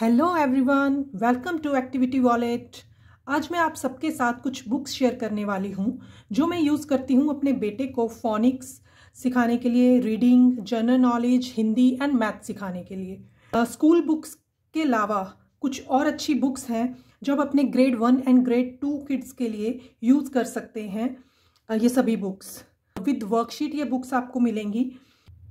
hello everyone welcome to activity wallet आज मैं आप सबके साथ कुछ बुक्स शेयर करने वाली हूँ जो मैं यूज़ करती हूँ अपने बेटे को फोनिक्स सिखाने के लिए reading general knowledge Hindi and math सिखाने के लिए स्कूल uh, बुक्स के अलावा कुछ और अच्छी बुक्स हैं जो आप अपने grade one and grade two kids के लिए यूज़ कर सकते हैं uh, ये सभी बुक्स विद वर्कशीट ये बुक्स आपको मिलेंगी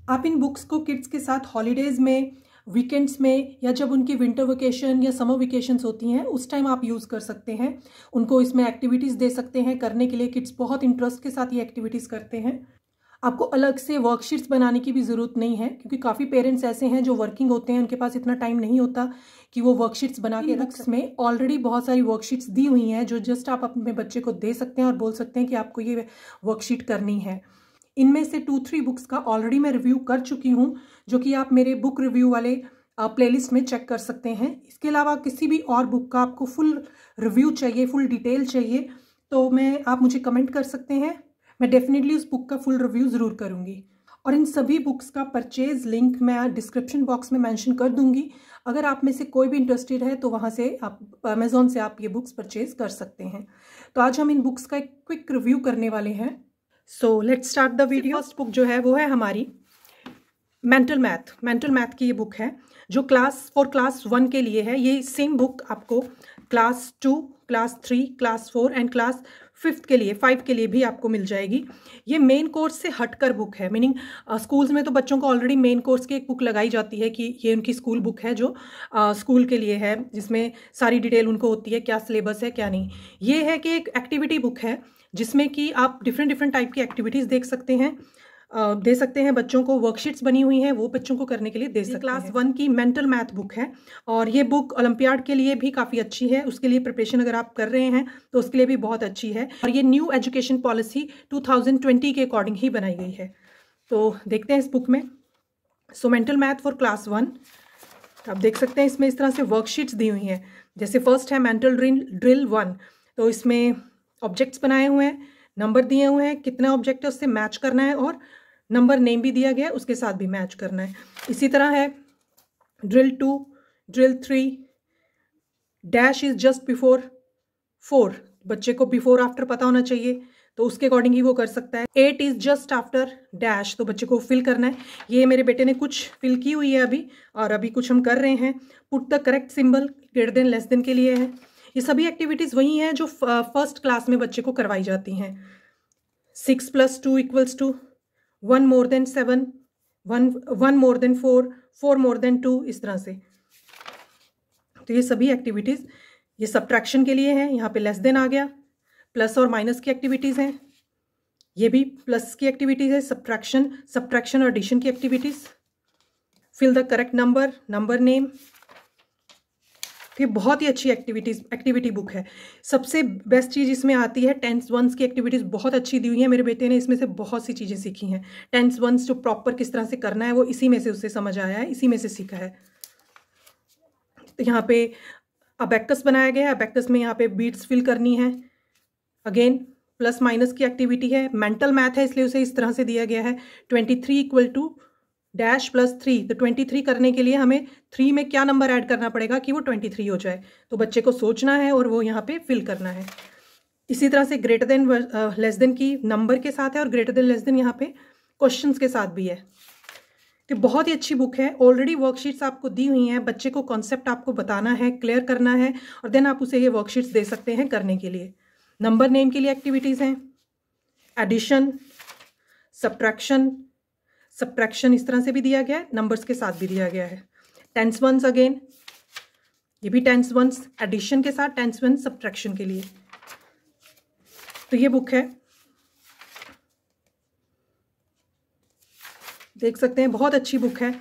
आप इन बुक्स को किड्स के साथ हॉलीडेज़ में वीकेंड्स में या जब उनकी विंटर वेकेशन या समर वेकेशंस होती हैं उस टाइम आप यूज़ कर सकते हैं उनको इसमें एक्टिविटीज़ दे सकते हैं करने के लिए किड्स बहुत इंटरेस्ट के साथ ये एक्टिविटीज़ करते हैं आपको अलग से वर्कशीट्स बनाने की भी ज़रूरत नहीं है क्योंकि काफ़ी पेरेंट्स ऐसे हैं जो वर्किंग होते हैं उनके पास इतना टाइम नहीं होता कि वो वर्कशीट्स बना के रख में ऑलरेडी बहुत सारी वर्कशीट्स दी हुई हैं जो जस्ट आप अपने बच्चे को दे सकते हैं और बोल सकते हैं कि आपको ये वर्कशीट करनी है इनमें से टू थ्री बुक्स का ऑलरेडी मैं रिव्यू कर चुकी हूँ जो कि आप मेरे बुक रिव्यू वाले प्लेलिस्ट में चेक कर सकते हैं इसके अलावा किसी भी और बुक का आपको फुल रिव्यू चाहिए फुल डिटेल चाहिए तो मैं आप मुझे कमेंट कर सकते हैं मैं डेफिनेटली उस बुक का फुल रिव्यू ज़रूर करूँगी और इन सभी बुक्स का परचेज लिंक मैं डिस्क्रिप्शन बॉक्स में मेंशन कर दूंगी अगर आप में से कोई भी इंटरेस्टेड है तो वहाँ से आप अमेज़ोन से आप ये बुक्स परचेज कर सकते हैं तो आज हम इन बुक्स का एक क्विक रिव्यू करने वाले हैं so let's start the video first book जो है वो है हमारी मेंटल मैथ मेंटल मैथ की ये बुक है जो क्लास फोर क्लास वन के लिए है ये सेम बुक आपको class two class three class four and class fifth के लिए फाइव के लिए भी आपको मिल जाएगी ये मेन कोर्स से हटकर बुक है मीनिंग स्कूल्स में तो बच्चों को ऑलरेडी मेन कोर्स की एक बुक लगाई जाती है कि ये उनकी स्कूल बुक है जो स्कूल के लिए है जिसमें सारी डिटेल उनको होती है क्या सिलेबस है क्या नहीं ये है कि एक एक्टिविटी बुक है जिसमें कि आप डिफरेंट डिफरेंट टाइप की एक्टिविटीज़ देख सकते हैं दे सकते हैं बच्चों को वर्कशीट्स बनी हुई हैं वो बच्चों को करने के लिए दे सकते क्लास हैं क्लास वन की मेंटल मैथ बुक है और ये बुक ओलंपियाड के लिए भी काफ़ी अच्छी है उसके लिए प्रिपरेशन अगर आप कर रहे हैं तो उसके लिए भी बहुत अच्छी है और ये न्यू एजुकेशन पॉलिसी 2020 के अकॉर्डिंग ही बनाई गई है तो देखते हैं इस बुक में so mental math for class one आप देख सकते हैं इसमें इस तरह से वर्कशीट्स दी हुई हैं जैसे फर्स्ट है मेंटल ड्रिल ड्रिल वन तो इसमें ऑब्जेक्ट्स बनाए हुए हैं नंबर दिए हुए हैं कितना ऑब्जेक्ट है उससे मैच करना है और नंबर नेम भी दिया गया है उसके साथ भी मैच करना है इसी तरह है drill two drill three dash is just before four बच्चे को बिफोर आफ्टर पता होना चाहिए तो उसके अकॉर्डिंग ही वो कर सकता है eight is just after dash तो बच्चे को फिल करना है ये मेरे बेटे ने कुछ फिल की हुई है अभी और अभी कुछ हम कर रहे हैं put the correct symbol greater than less than के लिए है ये सभी एक्टिविटीज़ वही हैं जो फर्स्ट क्लास में बच्चे को करवाई जाती हैं six plus two equals to one more than seven one one more than four four more than two इस तरह से तो ये सभी एक्टिविटीज़ ये सब्ट्रैक्शन के लिए हैं यहाँ पे लेस देन आ गया प्लस और माइनस की एक्टिविटीज़ हैं ये भी प्लस की एक्टिविटीज़ है सब्ट्रैक्शन सब्ट्रैक्शन और एडिशन की activities fill the correct number number name ये बहुत ही अच्छी एक्टिविटीज़ एक्टिविटी बुक है सबसे बेस्ट चीज़ इसमें आती है टेंस वंस की एक्टिविटीज़ बहुत अच्छी दी हुई है मेरे बेटे ने इसमें से बहुत सी चीज़ें सीखी हैं टेंस वंस जो प्रॉपर किस तरह से करना है वो इसी में से उसे समझ आया है इसी में से सीखा है तो यहाँ पे अबैक्टस बनाया गया है अबैक्टस में यहाँ पे बीट्स फिल करनी है अगेन प्लस माइनस की एक्टिविटी है मेंटल मैथ है इसलिए उसे इस तरह से दिया गया है twenty three equal to dash plus three तो ट्वेंटी थ्री करने के लिए हमें थ्री में क्या नंबर ऐड करना पड़ेगा कि वो ट्वेंटी थ्री हो जाए तो बच्चे को सोचना है और वो यहाँ पे फिल करना है इसी तरह से ग्रेटर देन लेस देन की नंबर के साथ है और ग्रेटर देन लेस देन यहाँ पे क्वेश्चंस के साथ भी है तो बहुत ही अच्छी बुक है ऑलरेडी वर्कशीट्स आपको दी हुई हैं बच्चे को कॉन्सेप्ट आपको बताना है क्लियर करना है और देन आप उसे ये वर्कशीट्स दे सकते हैं करने के लिए नंबर नेम के लिए एक्टिविटीज़ हैं एडिशन सब्ट्रैक्शन सब्ट्रैक्शन इस तरह से भी दिया गया है नंबर्स के साथ भी दिया गया है टेंस वंस अगेन ये भी टेंस वंस एडिशन के साथ टेंस वंस सब्ट्रैक्शन के लिए तो ये बुक है देख सकते हैं बहुत अच्छी बुक है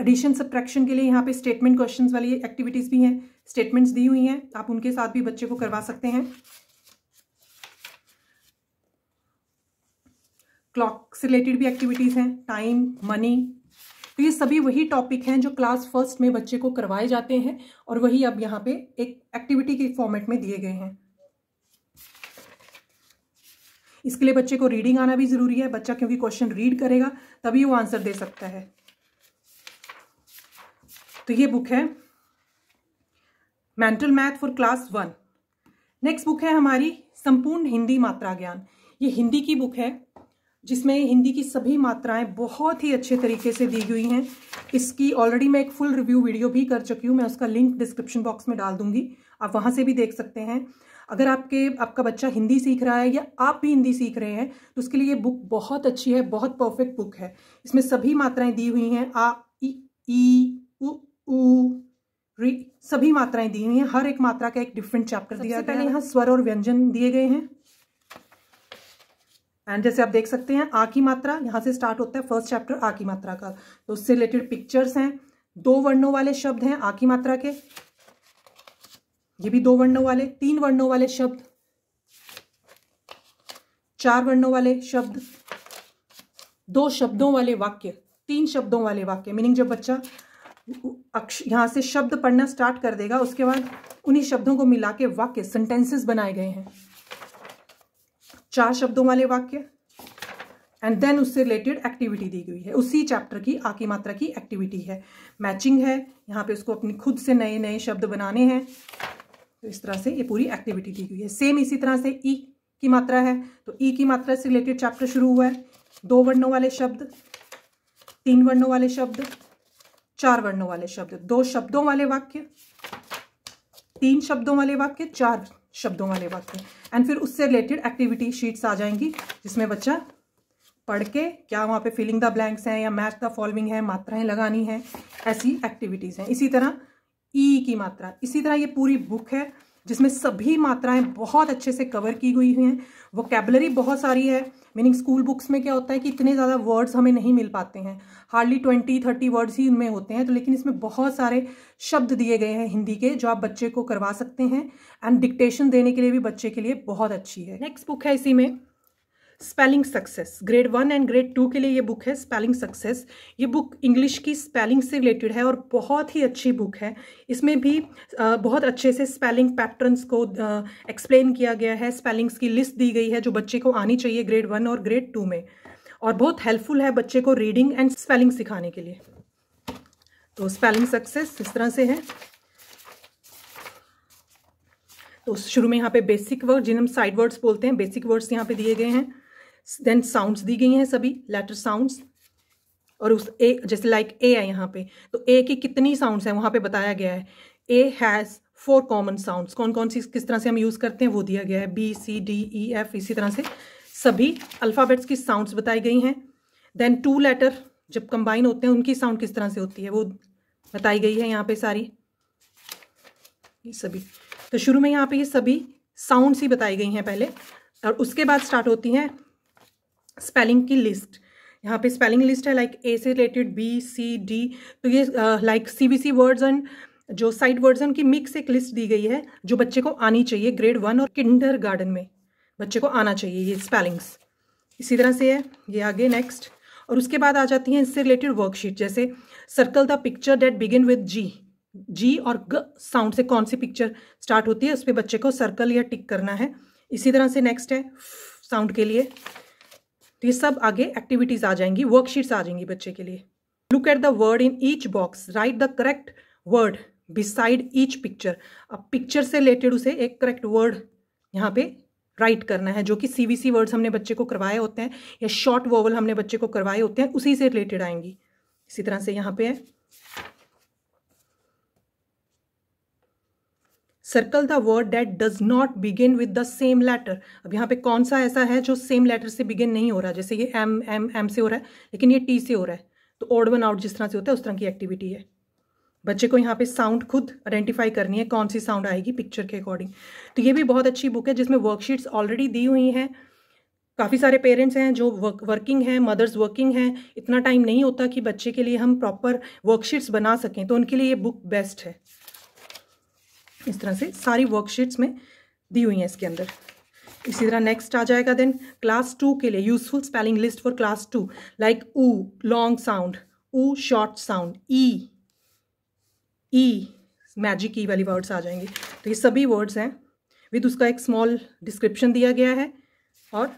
एडिशन सब्ट्रैक्शन के लिए यहाँ पे स्टेटमेंट क्वेश्चंस वाली एक्टिविटीज़ भी हैं स्टेटमेंट्स दी हुई हैं आप उनके साथ भी बच्चे को करवा सकते हैं क्लॉक से रिलेटेड भी एक्टिविटीज़ हैं टाइम मनी तो ये सभी वही टॉपिक हैं जो क्लास फर्स्ट में बच्चे को करवाए जाते हैं और वही अब यहाँ पे एक एक्टिविटी के फॉर्मेट में दिए गए हैं इसके लिए बच्चे को रीडिंग आना भी ज़रूरी है बच्चा क्योंकि क्वेश्चन रीड करेगा तभी वो आंसर दे सकता है तो ये बुक है mental math for class one next book है हमारी संपूर्ण हिंदी मात्रा ज्ञान ये हिंदी की बुक है जिसमें हिंदी की सभी मात्राएं बहुत ही अच्छे तरीके से दी हुई हैं इसकी ऑलरेडी मैं एक फुल रिव्यू वीडियो भी कर चुकी हूँ मैं उसका लिंक डिस्क्रिप्शन बॉक्स में डाल दूंगी आप वहाँ से भी देख सकते हैं अगर आपके आपका बच्चा हिंदी सीख रहा है या आप भी हिंदी सीख रहे हैं तो उसके लिए ये बुक बहुत अच्छी है बहुत परफेक्ट बुक है इसमें सभी मात्राएं दी हुई हैं आ ई उ उ री सभी मात्राएं दी हुई हैं हर एक मात्रा का एक डिफरेंट चैप्टर दिया गया है यहाँ स्वर और व्यंजन दिए गए हैं एंड जैसे आप देख सकते हैं आ की मात्रा यहाँ से स्टार्ट होता है फर्स्ट चैप्टर आ की मात्रा का तो उससे रिलेटेड पिक्चर्स हैं दो वर्णों वाले शब्द हैं आ की मात्रा के ये भी दो वर्णों वाले तीन वर्णों वाले शब्द चार वर्णों वाले शब्द दो शब्दों वाले वाक्य तीन शब्दों वाले वाक्य मीनिंग जब बच्चा अक्ष यहाँ से शब्द पढ़ना स्टार्ट कर देगा उसके बाद उन्हीं शब्दों को मिला के वाक्य सेंटेंसेस बनाए गए हैं चार शब्दों वाले वाक्य एंड देन उससे रिलेटेड एक्टिविटी दी गई है उसी चैप्टर की आकी मात्रा की एक्टिविटी है मैचिंग है यहाँ पे उसको अपनी खुद से नए नए शब्द बनाने हैं तो इस तरह से ये पूरी एक्टिविटी दी गई है सेम इसी तरह से ई e की मात्रा है तो ई e की मात्रा से रिलेटेड चैप्टर शुरू हुआ है दो वर्णों वाले शब्द तीन वर्णों वाले शब्द चार वर्णों वाले शब्द दो शब्दों वाले वाक्य तीन शब्दों वाले वाक्य चार शब्दों वाले वाक्य एंड फिर उससे रिलेटेड एक्टिविटी शीट्स आ जाएंगी जिसमें बच्चा पढ़ के क्या वहाँ पे फिलिंग द ब्लैंक्स हैं या मैच द फॉलोइंग है मात्राएं लगानी है ऐसी एक्टिविटीज़ हैं इसी तरह ई e की मात्रा इसी तरह ये पूरी बुक है जिसमें सभी मात्राएं बहुत अच्छे से कवर की गई हुई हैं वो कैबलरी बहुत सारी है मीनिंग स्कूल बुक्स में क्या होता है कि इतने ज़्यादा वर्ड्स हमें नहीं मिल पाते हैं हार्डली ट्वेंटी थर्टी वर्ड्स ही उनमें होते हैं तो लेकिन इसमें बहुत सारे शब्द दिए गए हैं हिंदी के जो आप बच्चे को करवा सकते हैं एंड डिक्टेशन देने के लिए भी बच्चे के लिए बहुत अच्छी है नेक्स्ट बुक है इसी में spelling success grade one and grade two के लिए ये बुक है स्पेलिंग सक्सेस ये बुक इंग्लिश की स्पेलिंग से रिलेटेड है और बहुत ही अच्छी बुक है इसमें भी बहुत अच्छे से स्पेलिंग पैटर्न्स को एक्सप्लेन किया गया है स्पेलिंग्स की लिस्ट दी गई है जो बच्चे को आनी चाहिए ग्रेड वन और ग्रेड टू में और बहुत हेल्पफुल है बच्चे को रीडिंग एंड स्पेलिंग सिखाने के लिए तो स्पेलिंग सक्सेस इस तरह से है तो शुरू में यहाँ पे बेसिक वर्ड जिन्हें हम साइड वर्ड्स बोलते हैं बेसिक वर्ड्स यहाँ पे दिए गए हैं देन साउंड्स दी गई हैं सभी लेटर साउंड्स और उस ए जैसे लाइक ए है यहाँ पे तो ए की कितनी साउंड्स हैं वहाँ पे बताया गया है A has four common sounds कौन कौन सी किस तरह से हम यूज़ करते हैं वो दिया गया है B C D E F इसी तरह से सभी अल्फ़ाबेट्स की साउंड्स बताई गई हैं देन टू लेटर जब कंबाइन होते हैं उनकी साउंड किस तरह से होती है वो बताई गई है यहाँ पे सारी ये सभी तो शुरू में यहाँ पे ये सभी साउंड्स ही बताई गई हैं पहले और उसके बाद स्टार्ट होती हैं स्पेलिंग की लिस्ट यहाँ पे स्पेलिंग लिस्ट है लाइक ए से रिलेटेड बी सी डी तो ये like C B C words and जो साइड वर्ड्स एंड की मिक्स एक लिस्ट दी गई है जो बच्चे को आनी चाहिए ग्रेड वन और किंडर गार्डन में बच्चे को आना चाहिए ये स्पेलिंग्स इसी तरह से है ये आगे नेक्स्ट और उसके बाद आ जाती हैं इससे रिलेटेड वर्कशीट जैसे circle the picture that begin with G G और ग साउंड से कौन सी पिक्चर स्टार्ट होती है उस पर बच्चे को सर्कल या टिक करना है इसी तरह से नेक्स्ट है साउंड के लिए तो ये सब आगे एक्टिविटीज़ आ जाएंगी वर्कशीट्स आ जाएंगी बच्चे के लिए look at the word in each box write the correct word beside each picture अब पिक्चर से रिलेटेड उसे एक करेक्ट वर्ड यहाँ पे राइट करना है जो कि सी वी सी वर्ड्स हमने बच्चे को करवाए होते हैं या शॉर्ट वोवल हमने बच्चे को करवाए होते हैं उसी से रिलेटेड आएंगी इसी तरह से यहाँ पे है circle the word that does not begin with the same letter अब यहाँ पे कौन सा ऐसा है जो सेम लेटर से बिगिन नहीं हो रहा जैसे ये एम एम एम से हो रहा है लेकिन ये टी से हो रहा है तो ओड वन आउट जिस तरह से होता है उस तरह की एक्टिविटी है बच्चे को यहाँ पे साउंड खुद आइडेंटिफाई करनी है कौन सी साउंड आएगी पिक्चर के अकॉर्डिंग तो ये भी बहुत अच्छी बुक है जिसमें वर्कशीट्स ऑलरेडी दी हुई हैं काफ़ी सारे पेरेंट्स हैं जो वर्क वर्किंग हैं मदर्स वर्किंग हैं इतना टाइम नहीं होता कि बच्चे के लिए हम प्रॉपर वर्कशीट्स बना सकें तो उनके लिए ये बुक बेस्ट है इस तरह से सारी वर्कशीट्स में दी हुई हैं इसके अंदर इसी तरह नेक्स्ट आ जाएगा देन क्लास टू के लिए useful spelling list for class two like ऊ लॉन्ग साउंड ऊ short sound E E magic E वाली वर्ड्स आ जाएंगे तो ये सभी वर्ड्स हैं विद उसका एक स्मॉल डिस्क्रिप्शन दिया गया है और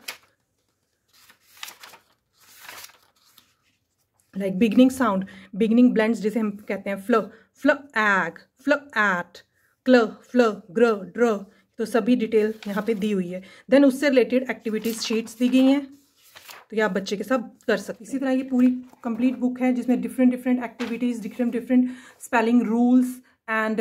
like beginning sound beginning blends जिसे हम कहते हैं फ्ल फ्ल एग फ्ल एट क्ल फ्ल ग्र ड्र तो सभी डिटेल यहाँ पे दी हुई है देन उससे रिलेटेड एक्टिविटीज़ शीट्स दी गई हैं तो ये आप बच्चे के साथ कर सकते इसी तरह ये पूरी कंप्लीट बुक है जिसमें different different activities different different spelling rules and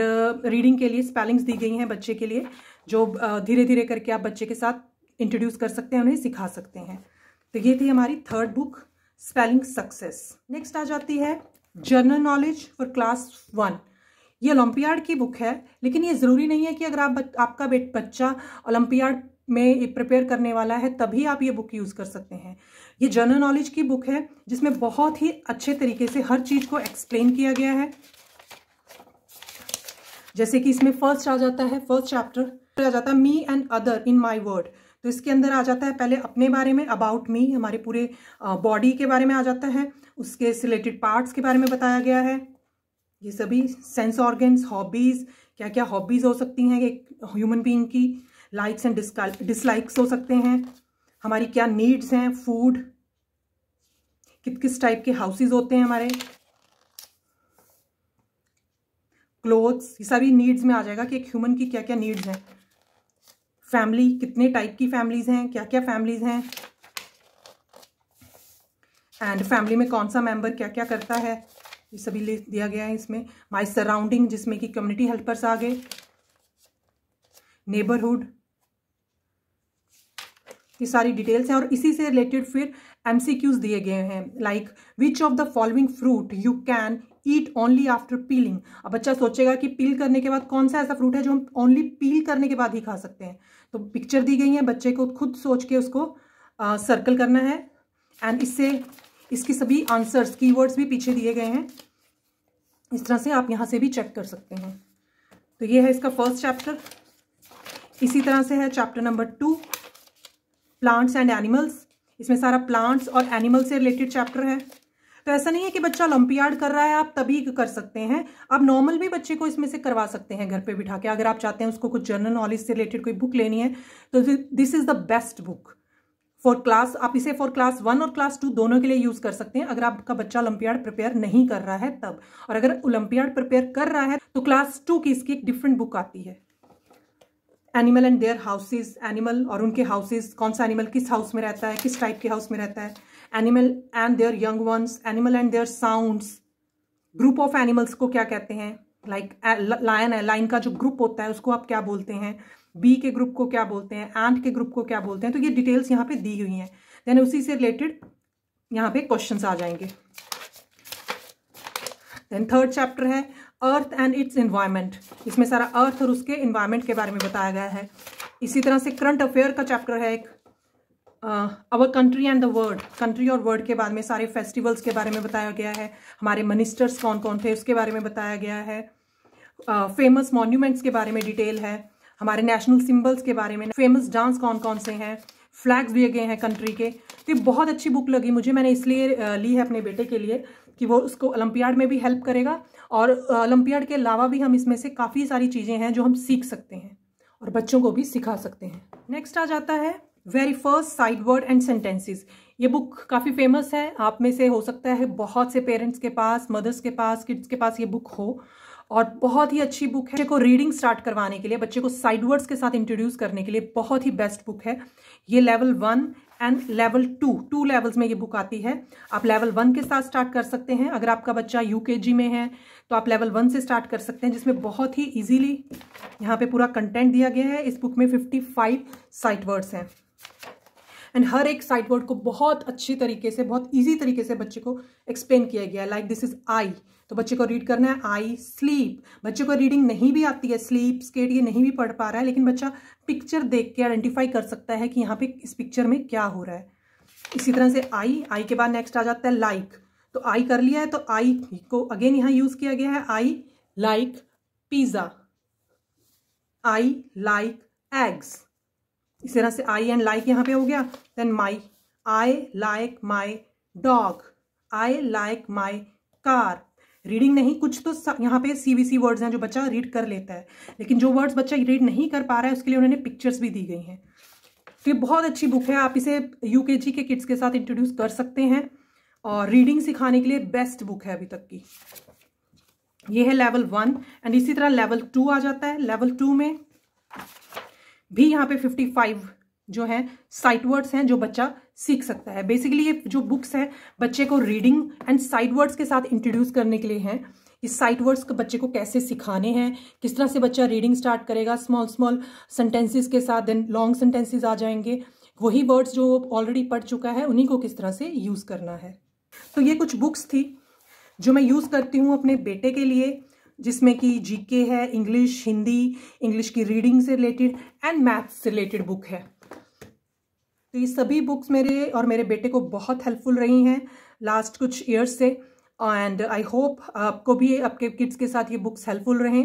reading के लिए स्पेलिंग्स दी गई हैं बच्चे के लिए जो uh, धीरे धीरे करके आप बच्चे के साथ इंट्रोड्यूस कर सकते हैं उन्हें सिखा सकते हैं तो ये थी हमारी third book spelling success next आ जाती है general knowledge for class one ये ओलंपियाड की बुक है लेकिन ये ज़रूरी नहीं है कि अगर आप आपका बच्चा ओलंपियाड में प्रिपेयर करने वाला है तभी आप ये बुक यूज़ कर सकते हैं ये जनरल नॉलेज की बुक है जिसमें बहुत ही अच्छे तरीके से हर चीज़ को एक्सप्लेन किया गया है जैसे कि इसमें फर्स्ट आ जाता है फर्स्ट चैप्टर आ जाता है me and other in my world तो इसके अंदर आ जाता है पहले अपने बारे में अबाउट मी हमारे पूरे बॉडी के बारे में आ जाता है उसके रिलेटेड पार्ट्स के बारे में बताया गया है ये सभी सेंस ऑर्गन्स हॉबीज़ क्या क्या हॉबीज़ हो सकती हैं एक ह्यूमन बींग की लाइक्स एंड डिसलाइक्स हो सकते हैं हमारी क्या नीड्स हैं फूड किस किस टाइप के हाउसेज होते हैं हमारे क्लोथ्स ये सभी नीड्स में आ जाएगा कि एक ह्यूमन की क्या क्या नीड्स हैं फैमिली कितने टाइप की फैमिलीज हैं क्या क्या फैमिलीज हैं एंड फैमिली में कौन सा मेंबर क्या क्या करता है ये सभी ले दिया गया है इसमें माई सराउंडिंग जिसमें कि कम्युनिटी हेल्पर्स आ गए नेबरहुड ये सारी डिटेल्स हैं और इसी से रिलेटेड फिर एमसीक्यूज दिए गए हैं like which of the following fruit you can eat only after peeling अब बच्चा सोचेगा कि पील करने के बाद कौन सा ऐसा फ्रूट है जो हम ओनली पील करने के बाद ही खा सकते हैं तो पिक्चर दी गई है बच्चे को खुद सोच के उसको सर्कल करना है एंड इससे इसके सभी आंसर्स कीवर्ड्स भी पीछे दिए गए हैं इस तरह से आप यहाँ से भी चेक कर सकते हैं तो ये है इसका फर्स्ट चैप्टर इसी तरह से है chapter number two plants and animals इसमें सारा प्लांट्स और एनिमल्स से रिलेटेड चैप्टर है तो ऐसा नहीं है कि बच्चा ओलंपियाड कर रहा है आप तभी कर सकते हैं आप नॉर्मल भी बच्चे को इसमें से करवा सकते हैं घर पे बिठा के अगर आप चाहते हैं उसको कुछ जनरल नॉलेज से रिलेटेड कोई बुक लेनी है तो this is the best book for class आप इसे फॉर क्लास वन और क्लास टू दोनों के लिए यूज कर सकते हैं अगर आपका बच्चा ओलंपियाड प्रिपेयर नहीं कर रहा है तब और अगर ओलंपियाड प्रिपेयर कर रहा है तो क्लास टू की इसकी एक डिफरेंट बुक आती है animal and their houses animal और उनके हाउसेज कौन सा एनिमल किस हाउस में रहता है किस टाइप के हाउस में रहता है animal and their young ones animal and their sound group of animals को क्या कहते हैं लाइक लायन है लाइन का जो ग्रुप होता है उसको आप क्या बोलते हैं बी के ग्रुप को क्या बोलते हैं एंड के ग्रुप को क्या बोलते हैं तो ये डिटेल्स यहाँ पे दी हुई हैं देन उसी से रिलेटेड यहाँ पे क्वेश्चन आ जाएंगे देन थर्ड चैप्टर है अर्थ एंड इट्स इन्वायरमेंट इसमें सारा अर्थ और उसके इन्वायरमेंट के बारे में बताया गया है इसी तरह से करंट अफेयर का चैप्टर है एक our country and the world country और वर्ल्ड के बारे में सारे फेस्टिवल्स के बारे में बताया गया है हमारे मिनिस्टर्स कौन कौन थे उसके बारे में बताया गया है फेमस uh, मॉन्यूमेंट्स के बारे में डिटेल है हमारे नेशनल सिम्बल्स के बारे में फेमस डांस कौन कौन से हैं फ्लैग्स दिए गए हैं कंट्री के तो ये बहुत अच्छी बुक लगी मुझे मैंने इसलिए ली है अपने बेटे के लिए कि वो उसको ओलंपियाड में भी हेल्प करेगा और ओलंपियाड के अलावा भी हम इसमें से काफ़ी सारी चीज़ें हैं जो हम सीख सकते हैं और बच्चों को भी सिखा सकते हैं नेक्स्ट आ जाता है very first sight word and sentences ये बुक काफ़ी फेमस है आप में से हो सकता है बहुत से पेरेंट्स के पास मदर्स के पास किड्स के पास ये बुक हो और बहुत ही अच्छी बुक है बच्चे को रीडिंग स्टार्ट करवाने के लिए बच्चे को साइडवर्ड्स के साथ इंट्रोड्यूस करने के लिए बहुत ही बेस्ट बुक है ये level one and level two two levels में ये बुक आती है आप लेवल वन के साथ स्टार्ट कर सकते हैं अगर आपका बच्चा यूकेजी में है तो आप लेवल वन से स्टार्ट कर सकते हैं जिसमें बहुत ही इजीली यहाँ पे पूरा कंटेंट दिया गया है इस बुक में फिफ्टी फाइव साइट वर्ड्स हैं एंड हर एक साइड वर्ड को बहुत अच्छी तरीके से बहुत ईजी तरीके से बच्चे को एक्सप्लेन किया गया लाइक दिस इज आई तो बच्चे को रीड करना है आई स्लीप बच्चे को रीडिंग नहीं भी आती है स्लीप स्केट ये नहीं भी पढ़ पा रहा है लेकिन बच्चा पिक्चर देख के आइडेंटिफाई कर सकता है कि यहाँ पे इस पिक्चर में क्या हो रहा है इसी तरह से आई आई के बाद नेक्स्ट आ जाता है लाइक तो आई कर लिया है तो आई को अगेन यहाँ यूज किया गया है I like pizza I like eggs इसी तरह से आई एंड लाइक यहाँ पे हो गया then my I like my dog I like my car reading नहीं कुछ तो यहाँ पे सीबीसी वर्ड्स हैं जो बच्चा रीड कर लेता है लेकिन जो वर्ड्स बच्चा रीड नहीं कर पा रहा है उसके लिए उन्होंने पिक्चर्स भी दी गई हैं तो ये बहुत अच्छी बुक है आप इसे यूकेजी के किड्स के साथ इंट्रोड्यूस कर सकते हैं और रीडिंग सिखाने के लिए बेस्ट बुक है अभी तक की ये है लेवल वन एंड इसी तरह लेवल टू आ जाता है लेवल टू में भी यहाँ पे फिफ्टी फाइव जो है साइट वर्ड्स हैं जो बच्चा सीख सकता है बेसिकली ये जो बुक्स हैं बच्चे को रीडिंग एंड साइड वर्ड्स के साथ इंट्रोड्यूस करने के लिए हैं इस साइट वर्ड्स को बच्चे को कैसे सिखाने हैं किस तरह से बच्चा रीडिंग स्टार्ट करेगा स्मॉल स्मॉल सेंटेंसेस के साथ देन लॉन्ग सेंटेंसेस आ जाएंगे वही वर्ड्स जो ऑलरेडी पढ़ चुका है उन्हीं को किस तरह से यूज़ करना है तो ये कुछ बुक्स थी जो मैं यूज़ करती हूँ अपने बेटे के लिए जिसमें कि जीके है इंग्लिश हिंदी इंग्लिश की रीडिंग से रिलेटेड एंड मैथ्स से रिलेटेड बुक है तो ये सभी बुक्स मेरे और मेरे बेटे को बहुत हेल्पफुल रही हैं लास्ट कुछ ईयर्स से एंड आई होप आपको भी आपके किड्स के साथ ये बुक्स हेल्पफुल रहें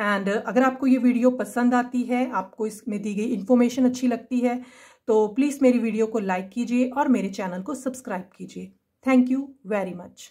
एंड अगर आपको ये वीडियो पसंद आती है आपको इसमें दी गई इन्फॉर्मेशन अच्छी लगती है तो प्लीज़ मेरी वीडियो को लाइक कीजिए और मेरे चैनल को सब्सक्राइब कीजिए थैंक यू वेरी मच